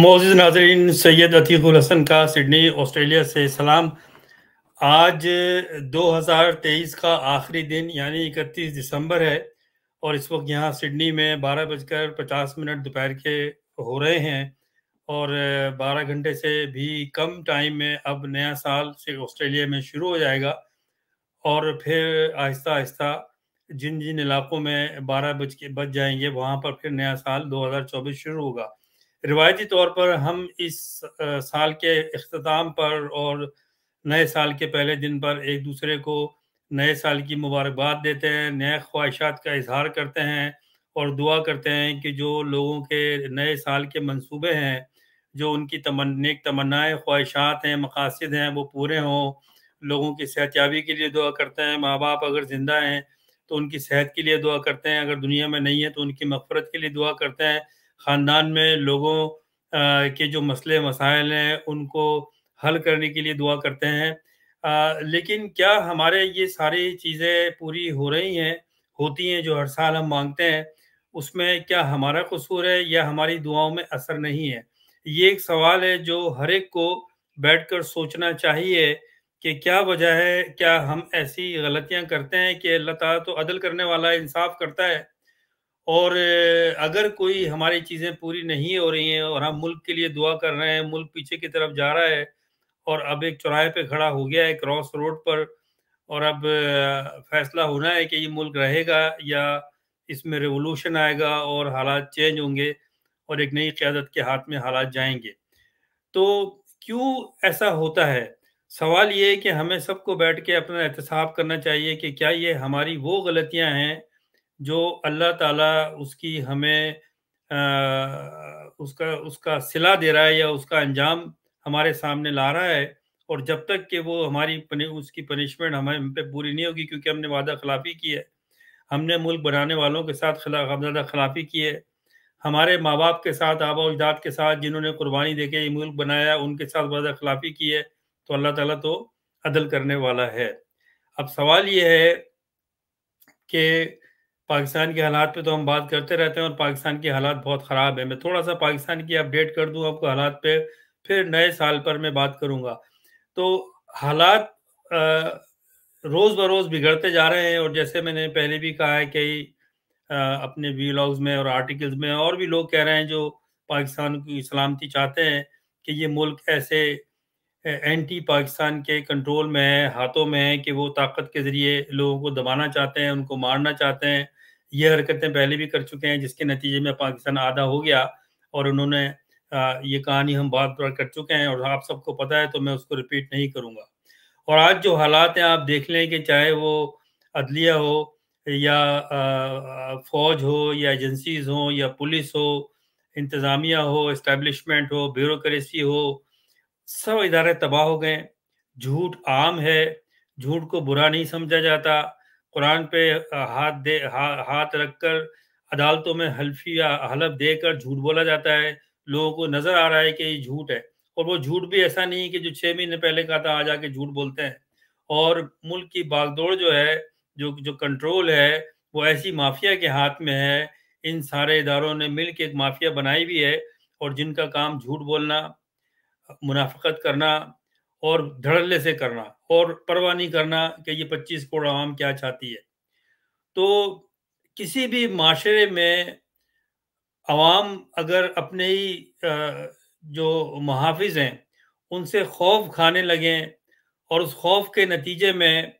मोजिज नाजरीन सैयद अतीकुल हसन का Sydney Australia से सलाम आज 2023 का आखिरी दिन यानी 31 दिसंबर है और इस वक्त यहाँ सिडनी में बारह बजकर पचास मिनट दोपहर के हो रहे हैं और 12 घंटे से भी कम टाइम में अब नया साल से ऑस्ट्रेलिया में शुरू हो जाएगा और फिर आहिस्ता आहिस्ता जिन जिन इलाकों में बारह बज के बज जाएंगे वहाँ पर फिर नया साल 2024 शुरू होगा रिवायती तौर पर हम इस साल के अख्ताम पर और नए साल के पहले दिन पर एक दूसरे को नए साल की मुबारकबाद देते हैं नए ख्वाहिशात का इजहार करते हैं और दुआ करते हैं कि जो लोगों के नए साल के मंसूबे हैं जो उनकी तमन्ने तमन्नाएं तमन्नाएँ ख्वाहिशात हैं मकासद हैं वो पूरे हों लोगों की सेहत याबी के लिए दुआ करते हैं माँ बाप अगर ज़िंदा हैं तो उनकी सेहत के लिए दुआ करते हैं अगर दुनिया में नहीं है तो उनकी मफफरत के लिए दुआ करते हैं ख़ानदान में लोगों के जो मसले मसाइल हैं उनको हल करने के लिए दुआ करते हैं आ, लेकिन क्या हमारे ये सारी चीज़ें पूरी हो रही हैं होती हैं जो हर साल हम मांगते हैं उसमें क्या हमारा कसूर है या हमारी दुआओं में असर नहीं है ये एक सवाल है जो हर एक को बैठकर सोचना चाहिए कि क्या वजह है क्या हम ऐसी गलतियां करते हैं कि अल्लाह तो अदल करने वाला इंसाफ करता है और अगर कोई हमारी चीज़ें पूरी नहीं हो रही हैं और हम मुल्क के लिए दुआ कर रहे हैं मुल्क पीछे की तरफ जा रहा है और अब एक चौराहे पे खड़ा हो गया है क्रॉस रोड पर और अब फैसला होना है कि ये मुल्क रहेगा या इसमें रेवोल्यूशन आएगा और हालात चेंज होंगे और एक नई क्यादत के हाथ में हालात जाएंगे तो क्यों ऐसा होता है सवाल ये है कि हमें सबको बैठ के अपना एहतसाब करना चाहिए कि क्या ये हमारी वो गलतियाँ हैं जो अल्लाह ताला उसकी हमें आ, उसका उसका सिला दे रहा है या उसका अंजाम हमारे सामने ला रहा है और जब तक कि वो हमारी पनि, उसकी पनिशमेंट हमारे हम पे पूरी नहीं होगी क्योंकि हमने वादा खिलाफी की है हमने मुल्क बनाने वालों के साथ खिला खिलाफी की है हमारे माँ बाप के साथ आबा उजदाद के साथ जिन्होंने कुर्बानी दे के ये मुल्क बनाया उनके साथ वादा खिलाफी की है तो अल्लाह ताला तो अदल करने वाला है अब सवाल ये है कि पाकिस्तान के हालात पे तो हम बात करते रहते हैं और पाकिस्तान के हालात बहुत ख़राब है मैं थोड़ा सा पाकिस्तान की अपडेट कर दूं आपको हालात पे फिर नए साल पर मैं बात करूंगा तो हालात रोज़ बरोज़ बिगड़ते जा रहे हैं और जैसे मैंने पहले भी कहा है कई अपने वीलॉग्स में और आर्टिकल्स में और भी लोग कह रहे हैं जो पाकिस्तान की सलामती चाहते हैं कि ये मुल्क ऐसे एंटी पाकिस्तान के कंट्रोल में है हाथों में है कि वो ताकत के ज़रिए लोगों को दबाना चाहते हैं उनको मारना चाहते हैं ये हरकतें पहले भी कर चुके हैं जिसके नतीजे में पाकिस्तान आधा हो गया और उन्होंने ये कहानी हम बात कर चुके हैं और आप सबको पता है तो मैं उसको रिपीट नहीं करूँगा और आज जो हालात हैं आप देख लें कि चाहे वो अदलिया हो या फौज हो या एजेंसीज हो या पुलिस हो इंतज़ामिया हो इस्टेब्लिशमेंट हो ब्यूरोसी हो सब इदारे तबाह हो गए झूठ आम है झूठ को बुरा नहीं समझा जाता कुरान पे हाथ दे हा, हाथ रखकर अदालतों में हल्फी या हलफ देकर झूठ बोला जाता है लोगों को नजर आ रहा है कि ये झूठ है और वो झूठ भी ऐसा नहीं कि जो छह महीने पहले कहा था आ जाके झूठ बोलते हैं और मुल्क की बागडोर जो है जो जो कंट्रोल है वो ऐसी माफिया के हाथ में है इन सारे इदारों ने मिल के एक माफिया बनाई भी है और जिनका काम झूठ बोलना मुनाफत करना और धड़ल्ले से करना और परवाह नहीं करना कि ये पच्चीस करोड़ आवाम क्या चाहती है तो किसी भी माशरे में आवाम अगर अपने ही जो मुहाफ़ हैं उनसे खौफ खाने लगें और उस खौफ के नतीजे में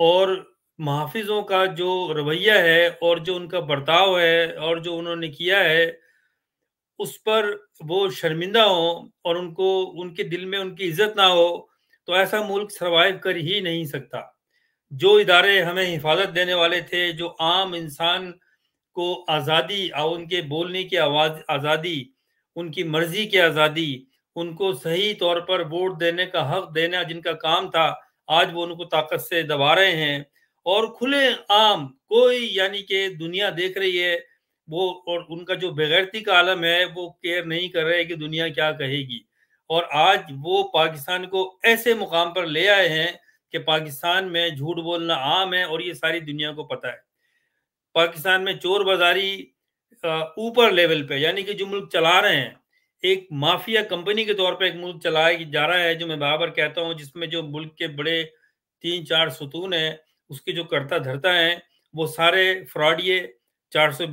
और महाफिजों का जो रवैया है और जो उनका बर्ताव है और जो उन्होंने किया है उस पर वो शर्मिंदा हो और उनको उनके दिल में उनकी इज्जत ना हो तो ऐसा मुल्क सर्वाइव कर ही नहीं सकता जो इदारे हमें हिफाजत देने वाले थे जो आम इंसान को आज़ादी और उनके बोलने की आवाज़ आज़ादी उनकी मर्जी की आज़ादी उनको सही तौर पर वोट देने का हक देना जिनका काम था आज वो उनको ताकत से दबा रहे हैं और खुले आम कोई यानी कि दुनिया देख रही है वो और उनका जो बेगैरती का आलम है वो केयर नहीं कर रहे कि दुनिया क्या कहेगी और आज वो पाकिस्तान को ऐसे मुकाम पर ले आए हैं कि पाकिस्तान में झूठ बोलना आम है और ये सारी दुनिया को पता है पाकिस्तान में चोर बाजारी ऊपर लेवल पे यानी कि जो मुल्क चला रहे हैं एक माफिया कंपनी के तौर पे एक मुल्क चलाया जा रहा है जो मैं बराबर कहता हूँ जिसमें जो मुल्क के बड़े तीन चार सतून हैं उसके जो करता धरता है वो सारे फ्रॉडिये चार सौ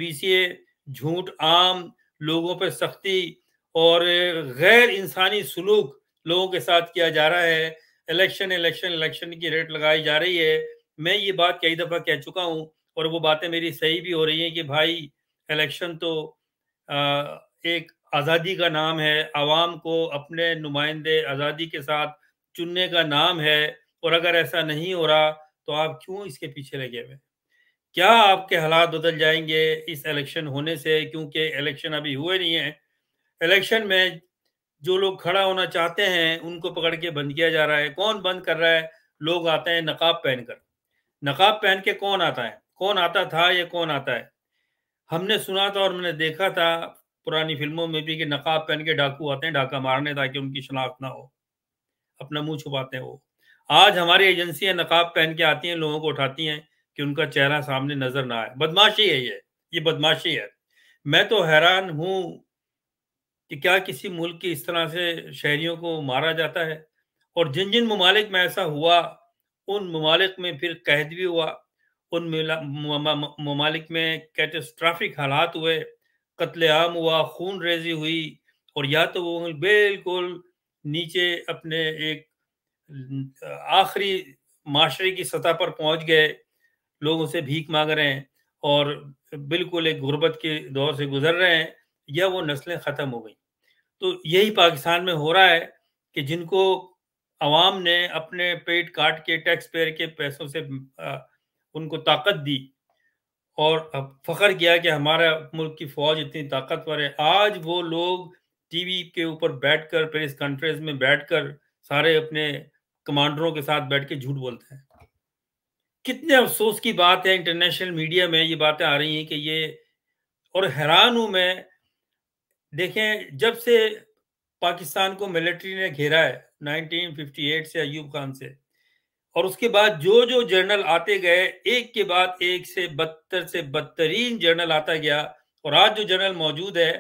झूठ आम लोगों पर सख्ती और गैर इंसानी सलूक लोगों के साथ किया जा रहा है इलेक्शन इलेक्शन इलेक्शन की रेट लगाई जा रही है मैं ये बात कई दफ़ा कह चुका हूँ और वो बातें मेरी सही भी हो रही हैं कि भाई इलेक्शन तो आ, एक आज़ादी का नाम है आवाम को अपने नुमाइंदे आज़ादी के साथ चुनने का नाम है और अगर ऐसा नहीं हो रहा तो आप क्यों इसके पीछे लगे हुए क्या आपके हालात बदल जाएंगे इस इलेक्शन होने से क्योंकि इलेक्शन अभी हुए नहीं है इलेक्शन में जो लोग खड़ा होना चाहते हैं उनको पकड़ के बंद किया जा रहा है कौन बंद कर रहा है लोग आते हैं नकाब पहनकर नकाब पहन के कौन आता है कौन आता था या कौन आता है हमने सुना था और मैंने देखा था पुरानी फिल्मों में भी कि नकाब पहन के डाकू आते हैं डाका मारने ताकि उनकी शनाख्त ना हो अपना मुंह छुपाते हैं वो आज हमारी एजेंसियां नकाब पहन के आती हैं लोगों को उठाती हैं कि उनका चेहरा सामने नजर ना आए बदमाशी है ये ये बदमाशी है मैं तो हैरान हूं कि क्या किसी मुल्क की इस तरह से शहरियों को मारा जाता है और जिन जिन ममालिक में ऐसा हुआ उन ममालिक में फिर कैद भी हुआ उन ममालिक में कैटस्ट्राफिक हालात हुए कत्लेआम हुआ खून रेजी हुई और या तो वो बिल्कुल नीचे अपने एक आखिरी माशरे की सतह पर पहुंच गए लोग उनसे भीख मांग रहे हैं और बिल्कुल एक गुर्बत के दौर से गुजर रहे हैं या वो नस्लें ख़त्म हो गई तो यही पाकिस्तान में हो रहा है कि जिनको अवाम ने अपने पेट काट के टैक्स पेयर के पैसों से उनको ताकत दी और फख्र किया कि हमारा मुल्क की फौज इतनी ताकतवर है आज वो लोग टीवी के ऊपर बैठकर प्रेस कॉन्फ्रेंस में बैठकर सारे अपने कमांडरों के साथ बैठ के झूठ बोलते हैं कितने अफसोस की बात है इंटरनेशनल मीडिया में ये बातें आ रही हैं कि ये और हैरान हूं मैं देखें जब से पाकिस्तान को मिलिट्री ने घेरा है 1958 से अयूब खान से और उसके बाद जो जो जर्नल आते गए एक के बाद एक से बदतर से बदतरीन जर्नल आता गया और आज जो जर्नल मौजूद है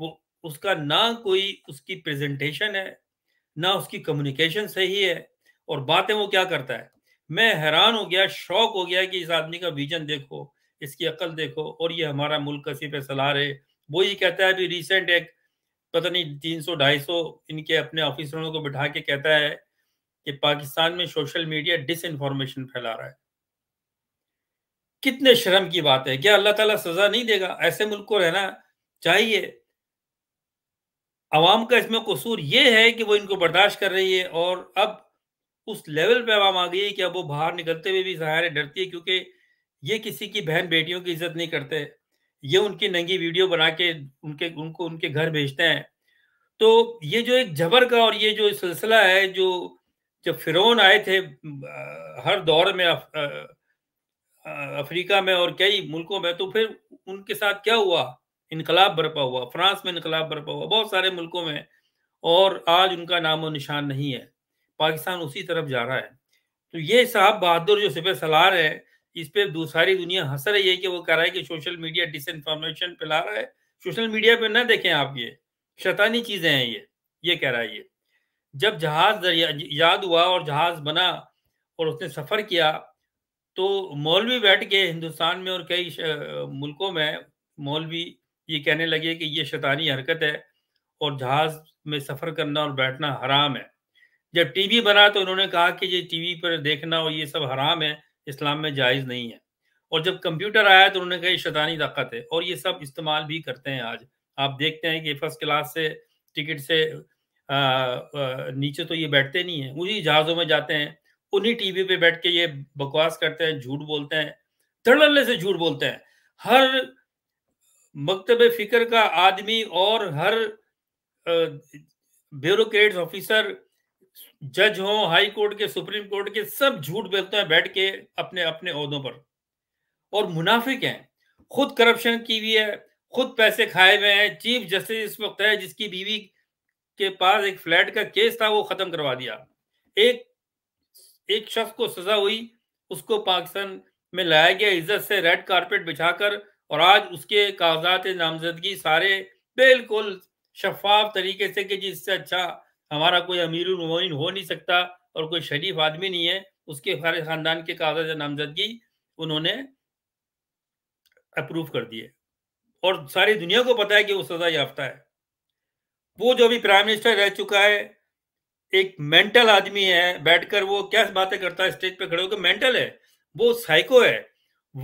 वो उसका ना कोई उसकी प्रेजेंटेशन है ना उसकी कम्युनिकेशन सही है और बातें वो क्या करता है मैं हैरान हो गया शौक हो गया कि इस आदमी का विजन देखो इसकी अकल देखो और ये हमारा मुल्क कसी पे सलाह रहे वो ये कहता है अभी रिसेंट एक पता नहीं तीन सौ ढाई सौ इनके अपने ऑफिसरों को बिठा के कहता है कि पाकिस्तान में सोशल मीडिया डिस इन्फॉर्मेशन फैला रहा है कितने शर्म की बात है क्या अल्लाह ताला सजा नहीं देगा ऐसे मुल्क को रहना चाहिए आवाम का इसमें कसूर ये है कि वो इनको बर्दाश्त कर रही है और अब उस लेवल पे आवाम आ गई है कि अब वो बाहर निकलते हुए भी सहारे डरती है क्योंकि ये किसी की बहन बेटियों की इज्जत नहीं करते ये उनकी नंगी वीडियो बना के उनके उनको उनके घर भेजते हैं तो ये जो एक जबर का और ये जो सिलसिला है जो जब फिरौन आए थे हर दौर में अफ, अफ्रीका में और कई मुल्कों में तो फिर उनके साथ क्या हुआ इनकलाब बरपा हुआ फ्रांस में इनकलाब बरपा हुआ बहुत सारे मुल्कों में और आज उनका नामो निशान नहीं है पाकिस्तान उसी तरफ जा रहा है तो ये साहब बहादुर जो सिपह सलार है इस पर सारी दुनिया हंस रही है कि वो कह रहा है कि सोशल मीडिया डिसइंफॉर्मेशन फैला रहा है सोशल मीडिया पे ना देखें आप ये शैतानी चीजें हैं ये ये कह रहा है ये जब जहाज याद हुआ और जहाज बना और उसने सफर किया तो मौलवी बैठ के हिंदुस्तान में और कई मुल्कों में मौलवी ये कहने लगे कि ये शैतानी हरकत है और जहाज में सफर करना और बैठना हराम है जब टीवी बना तो उन्होंने कहा कि ये टीवी पर देखना और ये सब हराम है इस्लाम में जायज़ नहीं है और जब कंप्यूटर आया तो उन्होंने कहा शैतानी ताकत है और ये सब इस्तेमाल भी करते हैं आज आप देखते हैं कि फर्स्ट क्लास से टिकट से आ, आ, नीचे तो ये बैठते नहीं है उन्हीं जहाज़ों में जाते हैं उन्हीं टीवी पे बैठ के ये बकवास करते हैं झूठ बोलते हैं धड़ल्ले से झूठ बोलते हैं हर मकतब फिक्र का आदमी और हर ब्यूरोक्रेट ऑफिसर जज हो हाई कोर्ट के सुप्रीम कोर्ट के सब झूठ बोलते हैं बैठ के अपने अपने अहदों पर और मुनाफिक हैं खुद करप्शन की हुई है खुद पैसे खाए हुए हैं चीफ जस्टिस इस वक्त है जिसकी बीवी के पास एक फ्लैट का केस था वो खत्म करवा दिया एक एक शख्स को सजा हुई उसको पाकिस्तान में लाया गया इज्जत से रेड कारपेट बिछाकर और आज उसके कागजात नामजदगी सारे बिल्कुल शफाफ तरीके से कि जिससे अच्छा हमारा कोई अमीर उमोमिन हो नहीं सकता और कोई शरीफ आदमी नहीं है उसके हमारे खानदान के कागज नामजदगी उन्होंने अप्रूव कर दिए और सारी दुनिया को पता है कि वो सजा याफ्ता है वो जो भी प्राइम मिनिस्टर रह चुका है एक मेंटल आदमी है बैठकर वो क्या बातें करता है स्टेज पे खड़े होकर मेंटल है वो साइको है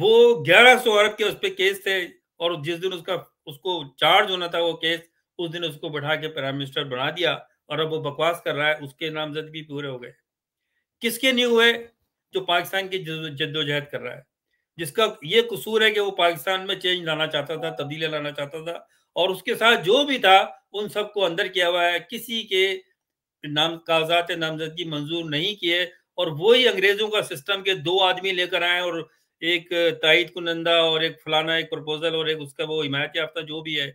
वो 1100 अरब के उस पर केस थे और जिस दिन उसका उसको चार्ज होना था वो केस उस दिन उसको बैठा के प्राइम मिनिस्टर बना दिया और अब वो बकवास कर रहा है उसके नामज़द भी पूरे हो गए किसके नहीं हुए जो पाकिस्तान की जद्दोजहद कर रहा है जिसका ये कसूर है कि वो पाकिस्तान में चेंज लाना चाहता था तब्दीली लाना चाहता था और उसके साथ जो भी था उन सबको अंदर किया हुआ है किसी के नाम कागजात नामजदगी मंजूर नहीं किए और वही अंग्रेजों का सिस्टम के दो आदमी लेकर आए और एक ताइद कुनंदा और एक फलाना एक प्रपोजल और एक उसका वो हिमायत याफ्ता जो भी है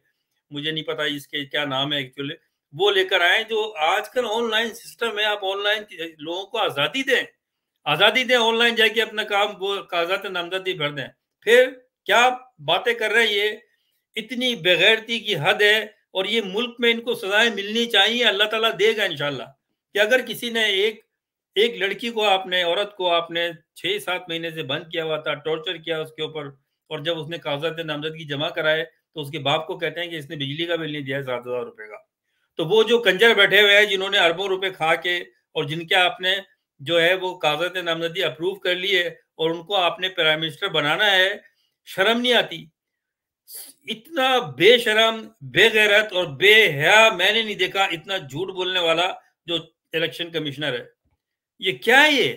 मुझे नहीं पता इसके क्या नाम है एक्चुअली वो लेकर आए जो आजकल ऑनलाइन सिस्टम है आप ऑनलाइन लोगों को आजादी दें आजादी दें ऑनलाइन जाके अपना काम कागजात नामजदी भर दें फिर क्या बातें कर रहे हैं ये इतनी बेगैरती की हद है और ये मुल्क में इनको सजाएं मिलनी चाहिए अल्लाह ताला देगा इनशाला कि अगर किसी ने एक एक लड़की को आपने औरत को आपने छह सात महीने से बंद किया हुआ था टॉर्चर किया उसके ऊपर और जब उसने कागजात नामजदगी जमा कराए तो उसके बाप को कहते हैं कि इसने बिजली का बिल नहीं दिया है सात हज़ार रुपये का तो वो जो कंजर बैठे हुए हैं जिन्होंने अरबों रुपए खा के और जिनके आपने जो है वो कागजत नामजदी अप्रूव कर ली है और उनको आपने प्राइम मिनिस्टर बनाना है शर्म नहीं आती इतना बेशरम बेगैरत और बेहया मैंने नहीं देखा इतना झूठ बोलने वाला जो इलेक्शन कमिश्नर है ये क्या है ये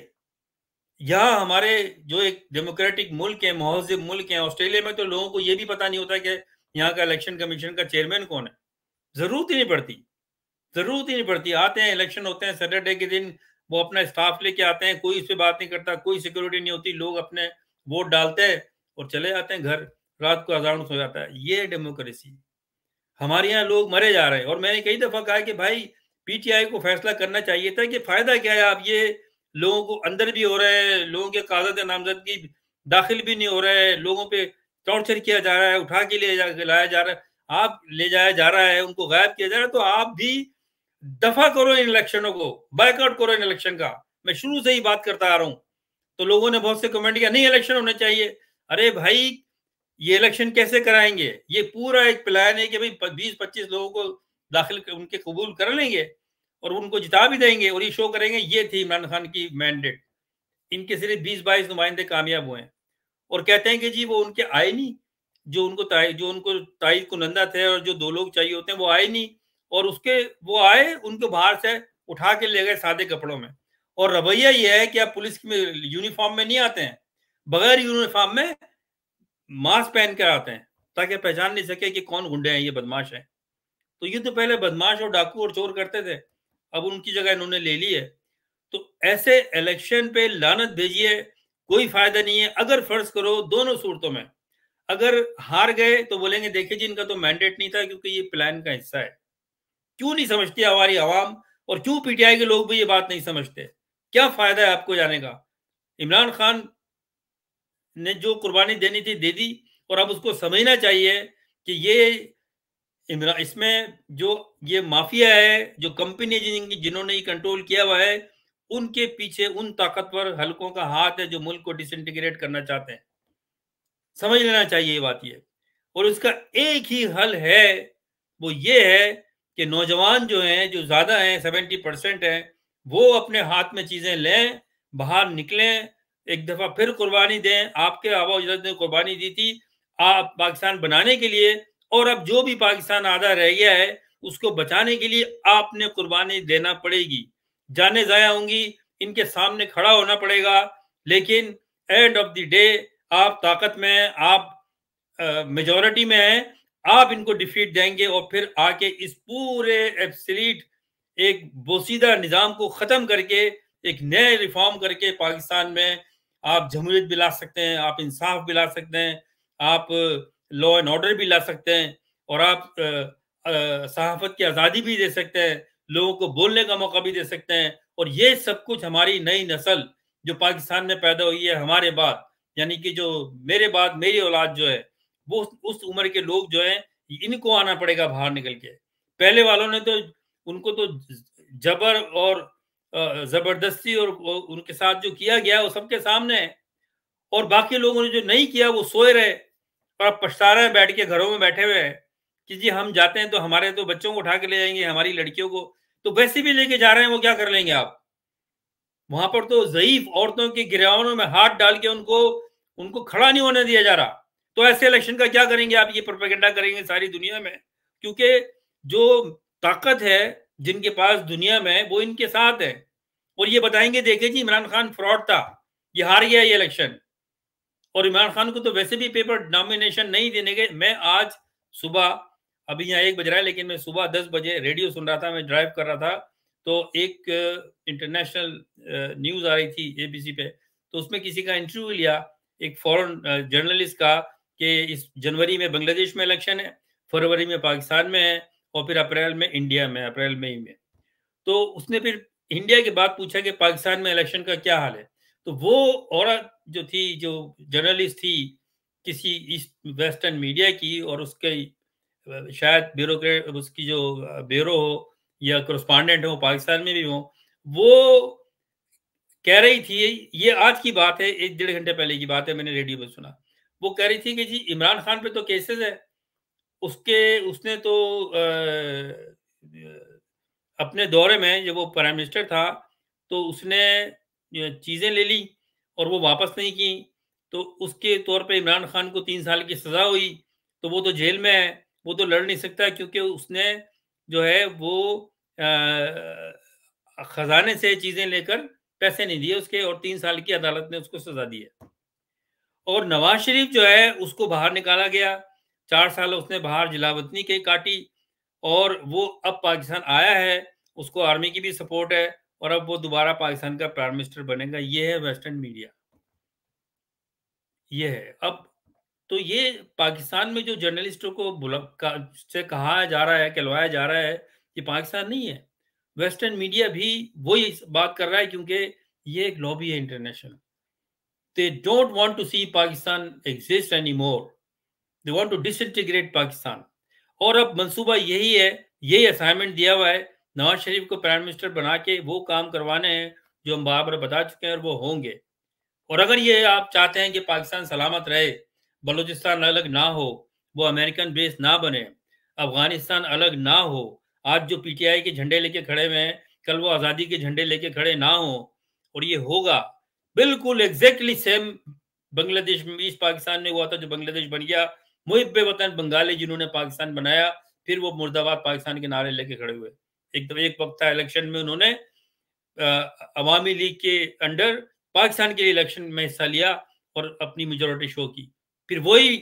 यहाँ हमारे जो एक डेमोक्रेटिक मुल्क है महजिब मुल्क है ऑस्ट्रेलिया में तो लोगों को ये भी पता नहीं होता कि यहाँ का इलेक्शन कमीशन का चेयरमैन कौन है जरूरत ही नहीं पड़ती जरूरत ही नहीं पड़ती आते हैं इलेक्शन होते हैं सैटरडे के दिन वो अपना स्टाफ लेके आते हैं कोई इससे बात नहीं करता कोई सिक्योरिटी नहीं होती लोग अपने वोट डालते हैं और चले जाते हैं घर रात को अजाउंस हो जाता है ये डेमोक्रेसी हमारे यहाँ लोग मरे जा रहे हैं और मैंने कई दफा कहा कि भाई पीटीआई को फैसला करना चाहिए था कि फायदा क्या है आप ये लोगों को अंदर भी हो रहा है लोगों के कागज नामजदगी दाखिल भी नहीं हो रहा है लोगों पे टॉर्चर किया जा रहा है उठा के लिए लाया जा रहा है आप ले जाया जा रहा है उनको गायब किया जा रहा है तो आप भी दफा करो इन इलेक्शनों को बैकआउट करो इन इलेक्शन का मैं शुरू से ही बात करता आ रहा हूं तो लोगों ने बहुत से कमेंट किया नहीं इलेक्शन होने चाहिए अरे भाई ये इलेक्शन कैसे कराएंगे ये पूरा एक प्लान है कि भाई बीस पच्चीस लोगों को दाखिल उनके कबूल कर लेंगे और उनको जिता भी देंगे और ये शो करेंगे ये थी इमरान खान की मैंडेट इनके सिर्फ बीस बाईस नुमाइंदे कामयाब हुए हैं और कहते हैं कि जी वो उनके आए नहीं जो उनको जो उनको ताइज को नंदा थे और जो दो लोग चाहिए होते हैं वो आए नहीं और उसके वो आए उनको बाहर से उठा के ले गए सादे कपड़ों में और रवैया यह है कि आप पुलिस में यूनिफॉर्म में नहीं आते हैं बगैर यूनिफॉर्म में मास्क पहन कर आते हैं ताकि पहचान नहीं सके कि कौन गुंडे हैं ये बदमाश हैं तो ये तो पहले बदमाश और डाकू और चोर करते थे अब उनकी जगह इन्होंने ले ली है तो ऐसे इलेक्शन पे लानत भेजिए कोई फायदा नहीं है अगर फर्ज करो दोनों सूरतों में अगर हार गए तो बोलेंगे देखिए जी इनका तो मैंडेट नहीं था क्योंकि ये प्लान का हिस्सा है क्यों नहीं समझती हमारी आवाम और क्यों पीटीआई के लोग भी ये बात नहीं समझते क्या फायदा है आपको जाने का इमरान खान ने जो कुर्बानी देनी थी दे दी और अब उसको समझना चाहिए कि ये इमरान इसमें जो ये माफिया है जो कंपनी जिन्होंने कंट्रोल किया हुआ है उनके पीछे उन ताकतवर हलकों का हाथ है जो मुल्क को डिसइंटीग्रेट करना चाहते हैं समझ लेना चाहिए ये बात ये और उसका एक ही हल है वो ये है कि नौजवान जो हैं जो ज्यादा हैं सेवेंटी परसेंट हैं वो अपने हाथ में चीजें लें बाहर निकलें एक दफा फिर कुर्बानी दें आपके आबा उजरत ने कुर्बानी दी थी आप पाकिस्तान बनाने के लिए और अब जो भी पाकिस्तान आधा रह गया है उसको बचाने के लिए आपने कुर्बानी देना पड़ेगी जाने जाया होंगी इनके सामने खड़ा होना पड़ेगा लेकिन एंड ऑफ द डे आप ताकत में आप मेजोरिटी में हैं आप इनको डिफीट देंगे और फिर आके इस पूरे एब्सलीट एक बोसीदा निज़ाम को ख़त्म करके एक नए रिफॉर्म करके पाकिस्तान में आप जमहूरियत भी ला सकते हैं आप इंसाफ भी ला सकते हैं आप लॉ एंड ऑर्डर भी ला सकते हैं और आप सहाफत की आज़ादी भी दे सकते हैं लोगों को बोलने का मौका भी दे सकते हैं और ये सब कुछ हमारी नई नस्ल जो पाकिस्तान में पैदा हुई है हमारे बाद यानी कि जो मेरे बाद मेरी औलाद जो है वो उस उम्र के लोग जो है इनको आना पड़ेगा बाहर निकल के पहले वालों ने तो उनको तो जबर और जबरदस्ती और उनके साथ जो किया गया वो सबके सामने है और बाकी लोगों ने जो नहीं किया वो सोए रहे और अब पछता रहे बैठ के घरों में बैठे हुए हैं कि जी हम जाते हैं तो हमारे तो बच्चों को उठा के ले जाएंगे हमारी लड़कियों को तो वैसे भी लेके जा रहे हैं वो क्या कर लेंगे आप वहां पर तो जयीफ औरतों के गिरवनों में हाथ डाल के उनको उनको खड़ा नहीं होने दिया जा रहा तो ऐसे इलेक्शन का क्या करेंगे आप ये प्रोपेगेंडा करेंगे सारी दुनिया में क्योंकि जो ताकत है जिनके पास दुनिया में वो इनके साथ है और ये बताएंगे देखे जी इमरान खान फ्रॉड था ये हार गया ये इलेक्शन और इमरान खान को तो वैसे भी पेपर नॉमिनेशन नहीं देने गए मैं आज सुबह अभी यहाँ एक बज रहा है लेकिन मैं सुबह दस बजे रेडियो सुन रहा था मैं ड्राइव कर रहा था तो एक इंटरनेशनल न्यूज आ रही थी एबीसी पे तो उसमें किसी का इंटरव्यू लिया एक फॉरेन जर्नलिस्ट का कि इस जनवरी में बांग्लादेश में इलेक्शन है फरवरी में पाकिस्तान में है और फिर अप्रैल में इंडिया में अप्रैल मई में, में तो उसने फिर इंडिया के बाद पूछा कि पाकिस्तान में इलेक्शन का क्या हाल है तो वो औरत जो थी जो जर्नलिस्ट थी किसी इस वेस्टर्न मीडिया की और उसके शायद ब्यूरोक्रेट उसकी जो ब्यूरो हो या करस्पांडेंट हो पाकिस्तान में भी हो वो कह रही थी ये आज की बात है एक डेढ़ घंटे पहले की बात है मैंने रेडियो पर सुना वो कह रही थी कि जी इमरान खान पे तो केसेस है उसके उसने तो आ, अपने दौरे में जब वो प्राइम मिनिस्टर था तो उसने चीज़ें ले ली और वो वापस नहीं की तो उसके तौर पे इमरान खान को तीन साल की सज़ा हुई तो वो तो जेल में है वो तो लड़ नहीं सकता क्योंकि उसने जो है वो आ, खजाने से चीज़ें लेकर पैसे नहीं दिए उसके और तीन साल की अदालत ने उसको सज़ा दी है और नवाज शरीफ जो है उसको बाहर निकाला गया चार साल उसने बाहर जिलावतनी के काटी और वो अब पाकिस्तान आया है उसको आर्मी की भी सपोर्ट है और अब वो दोबारा पाकिस्तान का प्राइम मिनिस्टर बनेगा ये है वेस्टर्न मीडिया ये है अब तो ये पाकिस्तान में जो जर्नलिस्टों को बुला का, से कहा जा रहा है कहलवाया जा रहा है ये पाकिस्तान नहीं है वेस्टर्न मीडिया भी वही बात कर रहा है क्योंकि ये एक लॉबी है international they don't want to see Pakistan exist anymore. They want to disintegrate Pakistan. और अब मंसूबा यही है यही असाइनमेंट दिया हुआ है नवाज शरीफ को प्राइम मिनिस्टर बना के वो काम करवाने हैं जो हम बाबर बता चुके हैं और वो होंगे और अगर ये आप चाहते हैं कि पाकिस्तान सलामत रहे बलूचिस्तान अलग ना हो वो अमेरिकन बेस ना बने अफगानिस्तान अलग ना हो आज जो पीटीआई के झंडे लेके खड़े हुए हैं कल वो आज़ादी के झंडे लेके खड़े ना हो और ये होगा बिल्कुल एग्जैक्टली सेम बांग्लादेश में इस पाकिस्तान में हुआ था जो बांग्लादेश बन गया मुहिब वतन बंगाली जिन्होंने पाकिस्तान बनाया फिर वो मुर्दाबाद पाकिस्तान के नारे लेके खड़े हुए एक तो एक वक्त था इलेक्शन में उन्होंने अवामी लीग के अंडर पाकिस्तान के लिए इलेक्शन में हिस्सा लिया और अपनी मेजोरिटी शो की फिर वही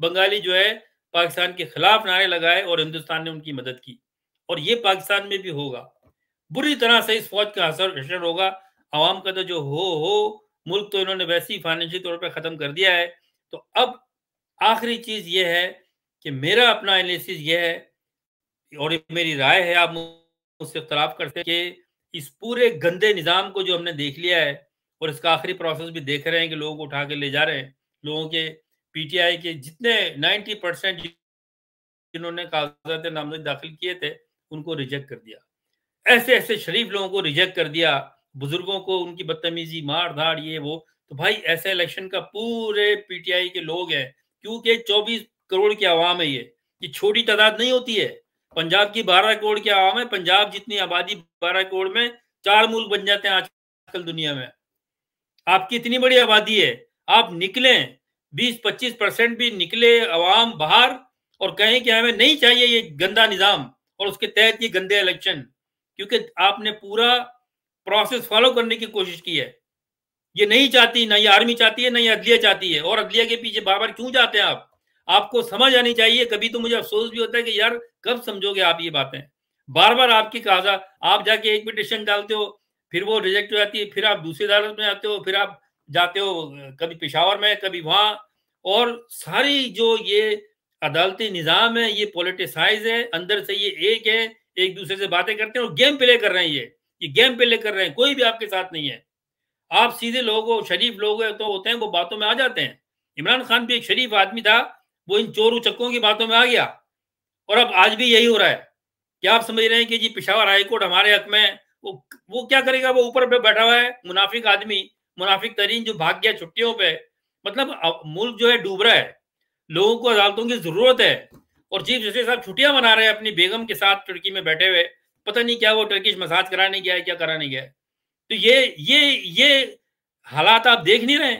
बंगाली जो है पाकिस्तान के खिलाफ नारे लगाए और हिंदुस्तान ने उनकी मदद की और ये पाकिस्तान में भी होगा बुरी तरह से इस फौज का असर होगा आवाम का तो जो हो हो मुल्क तो इन्होंने वैसे ही फाइनेंशियल तौर पर ख़त्म कर दिया है तो अब आखिरी चीज़ यह है कि मेरा अपना एनालिसिस यह है और मेरी राय है आप मुझसे इख्तलाफ कर सकते इस पूरे गंदे निज़ाम को जो हमने देख लिया है और इसका आखिरी प्रोसेस भी देख रहे हैं कि लोगों को उठा के ले जा रहे हैं लोगों के पीटीआई के जितने 90 परसेंट जिन्होंने कागजात नामजद दाखिल किए थे उनको रिजेक्ट कर दिया ऐसे ऐसे शरीफ लोगों को रिजेक्ट कर दिया बुजुर्गों को उनकी बदतमीजी मार धाड़ ये वो तो भाई ऐसे इलेक्शन का पूरे पीटीआई के लोग हैं क्योंकि 24 करोड़ की आवाम है ये ये छोटी तादाद नहीं होती है पंजाब की 12 करोड़ की आवाम है पंजाब जितनी आबादी 12 करोड़ में चार मुल्क बन जाते हैं आजकल दुनिया में आपकी इतनी बड़ी आबादी है आप निकले बीस पच्चीस परसेंट भी निकले आवाम बाहर और कहें कि हमें नहीं चाहिए ये गंदा निज़ाम और उसके तहत ये गंदे इलेक्शन क्योंकि आपने पूरा प्रोसेस फॉलो करने की कोशिश की है ये नहीं चाहती ना ये आर्मी चाहती है ना ये अदलिया चाहती है और अदलिया के पीछे बाबर क्यों जाते हैं आप आपको समझ आनी चाहिए कभी तो मुझे अफसोस भी होता है कि यार कब समझोगे आप ये बातें बार बार आपकी काजा आप जाके एक पिटिशन डालते हो फिर वो रिजेक्ट हो जाती है फिर आप दूसरी अदालत में आते हो फिर आप जाते हो कभी पिशावर में कभी वहां और सारी जो ये अदालती निज़ाम है ये पोलिटिसाइज है अंदर से ये एक है एक दूसरे से बातें करते हैं और गेम प्ले कर रहे हैं ये ये गेम प्ले कर रहे हैं कोई भी आपके साथ नहीं है आप सीधे लोग शरीफ लोग तो होते हैं वो बातों में आ जाते हैं इमरान खान भी एक शरीफ आदमी था वो इन चोर उचक्कों की बातों में आ गया और अब आज भी यही हो रहा है क्या आप समझ रहे हैं कि जी पिशावर हाईकोर्ट हमारे हक में वो वो क्या करेगा वो ऊपर पे बैठा हुआ है मुनाफिक आदमी मुनाफिक तरीन जो भाग गया छुट्टियों पे मतलब मुल्क जो है डूब रहा है लोगों को अदालतों की जरूरत है और चीफ जस्टिस साहब छुट्टियां मना रहे हैं अपनी बेगम के साथ खिड़की में बैठे हुए पता नहीं क्या वो टर्किश मसाज कराने गया है क्या कराने गया है तो ये ये ये हालात आप देख नहीं रहे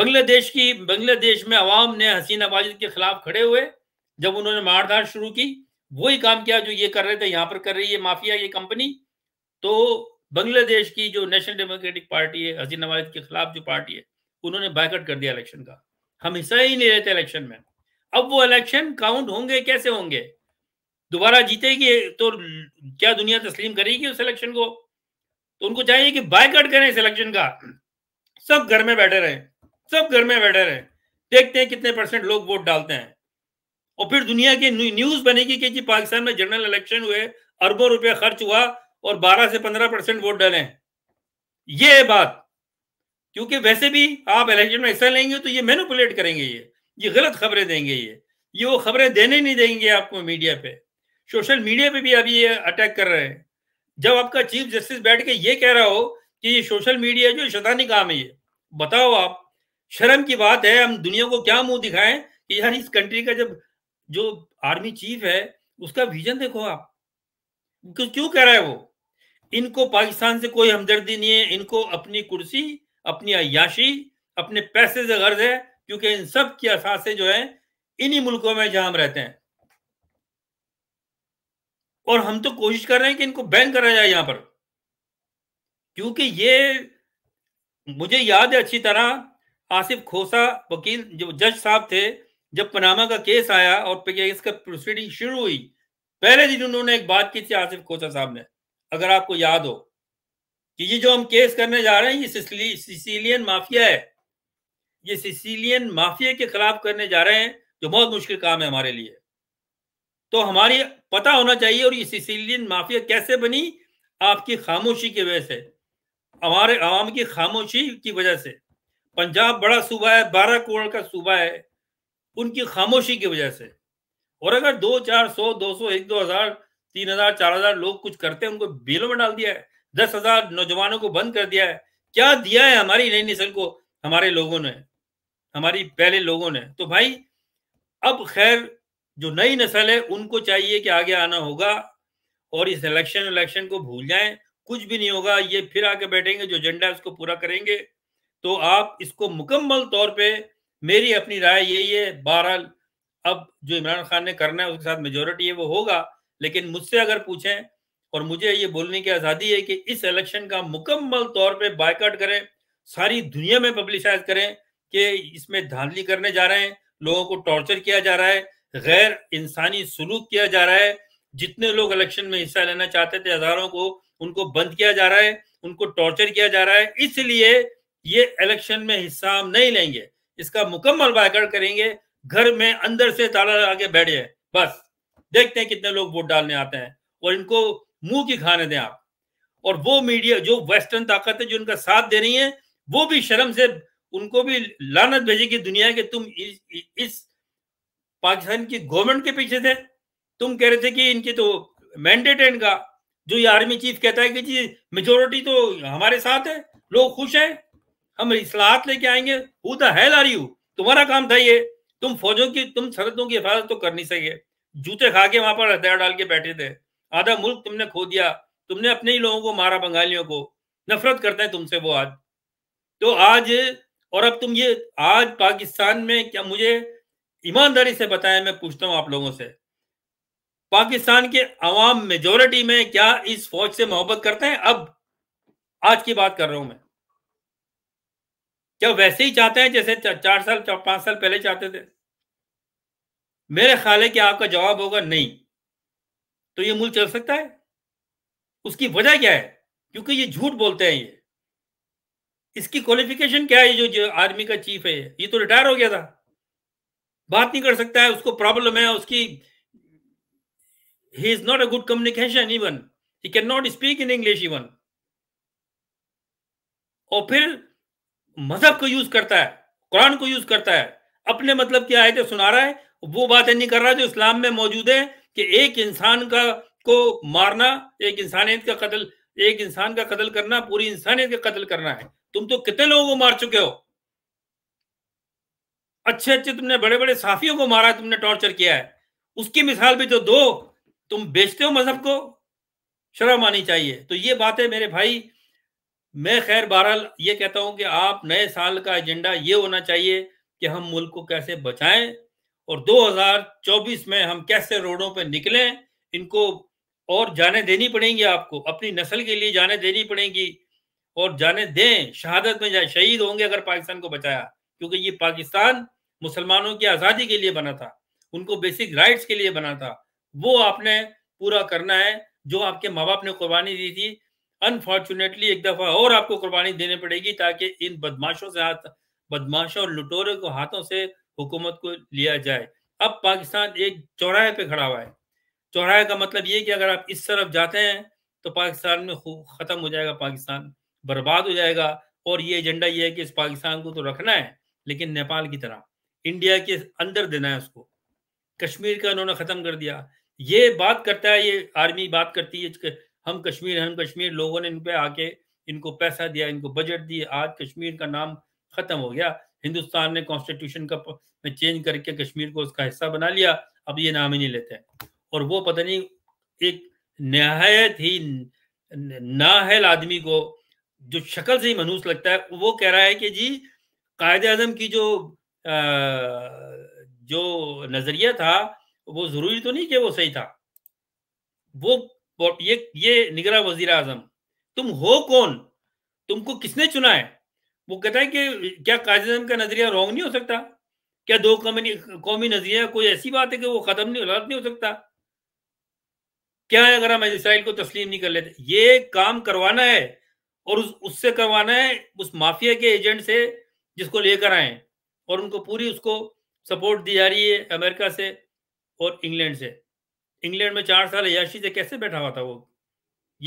बांग्लादेश की बांग्लादेश में अवाम ने हसीना वाजिद के खिलाफ खड़े हुए जब उन्होंने मारधार शुरू की वही काम किया जो ये कर रहे थे यहां पर कर रही है माफिया ये कंपनी तो बांग्लादेश की जो नेशनल डेमोक्रेटिक पार्टी है हसीना वाजिद के खिलाफ जो पार्टी है उन्होंने बायकट कर दिया इलेक्शन का हम हिस्सा ही नहीं रहते इलेक्शन में अब वो इलेक्शन काउंट होंगे कैसे होंगे दोबारा जीतेगी तो क्या दुनिया तस्लीम करेगी उस इलेक्शन को तो उनको चाहिए कि बायकट करें इस इलेक्शन का सब घर में बैठे रहे सब घर में बैठे रहे देखते हैं कितने परसेंट लोग वोट डालते हैं और फिर दुनिया की न्यूज बनेगी कि जी पाकिस्तान में जनरल इलेक्शन हुए अरबों रुपया खर्च हुआ और 12 से 15 परसेंट वोट डाले ये है बात क्योंकि वैसे भी आप इलेक्शन में हिस्सा लेंगे तो ये मैनुपुलेट करेंगे ये ये गलत खबरें देंगे ये ये वो खबरें देने नहीं देंगे आपको मीडिया पे सोशल मीडिया पे भी अभी ये अटैक कर रहे हैं जब आपका चीफ जस्टिस बैठ के ये कह रहा हो कि ये सोशल मीडिया जो शैतानी काम है ये बताओ आप शर्म की बात है हम दुनिया को क्या मुंह दिखाएं कि यार इस कंट्री का जब जो आर्मी चीफ है उसका विजन देखो आप क्यों कह रहा है वो इनको पाकिस्तान से कोई हमदर्दी नहीं है इनको अपनी कुर्सी अपनी अयाशी अपने पैसे से गर्ज है क्योंकि इन सब के असासे जो है इन्हीं मुल्कों में जहां हम रहते हैं और हम तो कोशिश कर रहे हैं कि इनको बैन करा जाए यहां पर क्योंकि ये मुझे याद है अच्छी तरह आसिफ खोसा वकील जो जज साहब थे जब पनामा का केस आया और इसका प्रोसीडिंग शुरू हुई पहले दिन उन्होंने एक बात की थी आसिफ खोसा साहब ने अगर आपको याद हो कि ये जो हम केस करने जा रहे हैं ये सिसिलियन माफिया है ये सिसिलियन माफिया के खिलाफ करने जा रहे हैं जो बहुत मुश्किल काम है हमारे लिए तो हमारी पता होना चाहिए और ये सिसिलियन माफिया कैसे बनी आपकी खामोशी की वजह से हमारे आवाम की खामोशी की वजह से पंजाब बड़ा सूबा है बारह करोड़ का सूबा है उनकी खामोशी की वजह से और अगर दो चार सौ दो सौ एक दो हजार तीन हजार चार हजार लोग कुछ करते हैं उनको बेलों में डाल दिया है दस हजार नौजवानों को बंद कर दिया है क्या दिया है हमारी नई नस्ल को हमारे लोगों ने हमारी पहले लोगों ने तो भाई अब खैर जो नई नस्ल है उनको चाहिए कि आगे आना होगा और इस इलेक्शन इलेक्शन को भूल जाए कुछ भी नहीं होगा ये फिर आके बैठेंगे जो एजेंडा है उसको पूरा करेंगे तो आप इसको मुकम्मल तौर पे मेरी अपनी राय यही है बहरहाल अब जो इमरान खान ने करना है उसके साथ मेजोरिटी है वो होगा लेकिन मुझसे अगर पूछें और मुझे ये बोलने की आज़ादी है कि इस इलेक्शन का मुकम्मल तौर पे बायकाट करें सारी दुनिया में पब्लिसाइज करें कि इसमें धांधली करने जा रहे हैं लोगों को टॉर्चर किया जा रहा है गैर इंसानी सलूक किया जा रहा है जितने लोग इलेक्शन में हिस्सा लेना चाहते थे हजारों को उनको बंद किया जा रहा है उनको टॉर्चर किया जा रहा है इसलिए ये इलेक्शन में हिस्सा हम नहीं लेंगे इसका मुकम्मल बायकट करेंगे घर में अंदर से ताला लगा के बैठे बस देखते हैं कितने लोग वोट डालने आते हैं और इनको मुंह की खाने दें आप और वो मीडिया जो वेस्टर्न ताकत है जो उनका साथ दे रही है वो भी शर्म से उनको भी लानत भेजेगी दुनिया के तुम इस, इस पाकिस्तान की गवर्नमेंट के पीछे थे तुम कह रहे थे कि इनके तो मैंडेट है इनका जो ये आर्मी चीफ कहता है कि जी मेजोरिटी तो हमारे साथ है लोग खुश हैं हम इसलाहत लेके आएंगे who the hell are you तुम्हारा काम था ये तुम फौजों की तुम सरहदों की हिफाजत तो कर नहीं सके जूते खा के वहां पर हथियार डाल के बैठे थे आधा मुल्क तुमने खो दिया तुमने अपने ही लोगों को मारा बंगालियों को नफरत करते हैं तुमसे वो आज तो आज और अब तुम ये आज पाकिस्तान में क्या मुझे ईमानदारी से बताएं मैं पूछता हूं आप लोगों से पाकिस्तान के अवाम मेजोरिटी में क्या इस फौज से मोहब्बत करते हैं अब आज की बात कर रहा हूं मैं क्या वैसे ही चाहते हैं जैसे चार साल पांच साल पहले चाहते थे मेरे ख्याल है कि आपका जवाब होगा नहीं तो ये मुल्क चल सकता है उसकी वजह क्या है क्योंकि ये झूठ बोलते हैं ये इसकी क्वालिफिकेशन क्या है जो, जो आर्मी का चीफ है ये तो रिटायर हो गया था बात नहीं कर सकता है उसको प्रॉब्लम है उसकी is not a good communication even he can not speak in English even और फिर मजहब को यूज करता है कुरान को यूज करता है अपने मतलब की आयतें सुना रहा है वो बातें नहीं कर रहा जो इस्लाम में मौजूद है कि एक इंसान का को मारना एक इंसानियत का कत्ल एक इंसान का कत्ल करना पूरी इंसानियत का कत्ल करना है तुम तो कितने लोगों को मार चुके हो अच्छे अच्छे तुमने बड़े बड़े साफियों को मारा तुमने टॉर्चर किया है उसकी मिसाल भी तो दो तुम बेचते हो मजहब को शर्म आनी चाहिए तो ये बात है मेरे भाई मैं खैर बहरहाल ये कहता हूं कि आप नए साल का एजेंडा ये होना चाहिए कि हम मुल्क को कैसे बचाएं और 2024 में हम कैसे रोडों पर निकलें इनको और जाने देनी पड़ेंगी आपको अपनी नस्ल के लिए जाने देनी पड़ेगी और जाने दें शहादत में जाए शहीद होंगे अगर पाकिस्तान को बचाया क्योंकि ये पाकिस्तान मुसलमानों की आज़ादी के लिए बना था उनको बेसिक राइट्स के लिए बना था वो आपने पूरा करना है जो आपके माँ बाप ने कुर्बानी दी थी अनफॉर्चुनेटली एक दफा और आपको कुर्बानी देनी पड़ेगी ताकि इन बदमाशों से हाथ बदमाशों और लुटोरे को हाथों से हुकूमत को लिया जाए अब पाकिस्तान एक चौराहे पे खड़ा हुआ है चौराहे का मतलब ये कि अगर आप इस तरफ जाते हैं तो पाकिस्तान में ख़त्म हो जाएगा पाकिस्तान बर्बाद हो जाएगा और ये एजेंडा ये है कि इस पाकिस्तान को तो रखना है लेकिन नेपाल की तरह इंडिया के अंदर देना है उसको कश्मीर का उन्होंने खत्म कर दिया ये बात करता है ये आर्मी बात करती है हम कश्मीर हम कश्मीर लोगों ने इन पे आके इनको पैसा दिया इनको बजट दिए आज कश्मीर का नाम खत्म हो गया हिंदुस्तान ने कॉन्स्टिट्यूशन का चेंज करके कश्मीर को उसका हिस्सा बना लिया अब ये नाम ही नहीं लेते और वो पता नहीं एक नहायत ही नाहल आदमी को जो शक्ल से ही मनूस लगता है वो कह रहा है कि जी कायद अजम की जो जो नजरिया था वो जरूरी तो नहीं कि वो सही था वो ये ये निगरा वजीर आजम तुम हो कौन तुमको किसने चुना है वो कहता है कि क्या काजी आजम का नजरिया रॉन्ग नहीं हो सकता क्या दो कौमी कौमी नजरिया कोई ऐसी बात है कि वो खत्म नहीं गलत नहीं हो सकता क्या है अगर हम इसराइल को तस्लीम नहीं कर लेते ये काम करवाना है और उस, उससे करवाना है उस माफिया के एजेंट से जिसको लेकर आए और उनको पूरी उसको सपोर्ट दी जा रही है अमेरिका से और इंग्लैंड से इंग्लैंड में चार साल याशी से कैसे बैठा हुआ था वो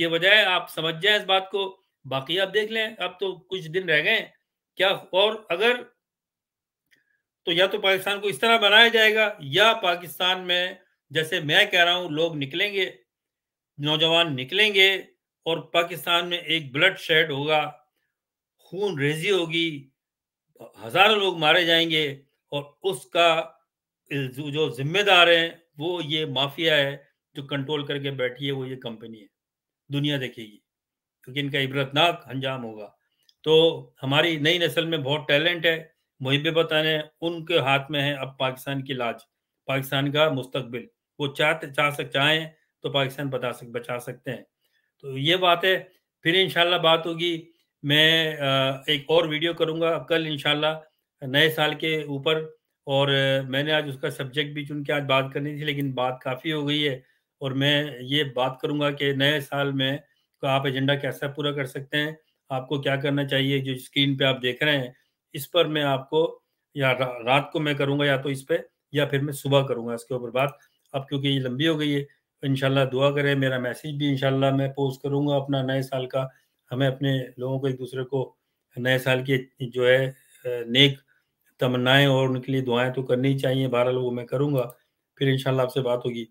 ये वजह है आप समझ जाए इस बात को बाकी आप देख लें अब तो कुछ दिन रह गए क्या और अगर तो या तो पाकिस्तान को इस तरह बनाया जाएगा या पाकिस्तान में जैसे मैं कह रहा हूं लोग निकलेंगे नौजवान निकलेंगे और पाकिस्तान में एक ब्लड शेड होगा खून रेजी होगी हजारों लोग मारे जाएंगे और उसका जो जिम्मेदार है वो ये माफिया है जो कंट्रोल करके बैठी है वो ये कंपनी है दुनिया देखेगी क्योंकि इनका इबरतनाक अंजाम होगा तो हमारी नई नस्ल में बहुत टैलेंट है मुहिब बताने उनके हाथ में है अब पाकिस्तान की लाज पाकिस्तान का मुस्तबिल वो चाहते चाह सक चाहें तो पाकिस्तान बता सक बचा सकते हैं तो ये बात है फिर इंशाल्लाह बात होगी मैं एक और वीडियो करूंगा कल इनशाला नए साल के ऊपर और मैंने आज उसका सब्जेक्ट भी चुन के आज बात करनी थी लेकिन बात काफ़ी हो गई है और मैं ये बात करूंगा कि नए साल में तो आप एजेंडा कैसा पूरा कर सकते हैं आपको क्या करना चाहिए जो स्क्रीन पे आप देख रहे हैं इस पर मैं आपको या रा, रात को मैं करूंगा या तो इस पर या फिर मैं सुबह करूंगा इसके ऊपर बात अब क्योंकि ये लंबी हो गई है इनशाला दुआ करें मेरा मैसेज भी इनशाला मैं पोस्ट करूंगा अपना नए साल का हमें अपने लोगों को एक दूसरे को नए साल की जो है नेक तमन्नाएं और उनके लिए दुआएं तो करनी चाहिए बारह लोगों मैं करूँगा फिर इंशाल्लाह आपसे बात होगी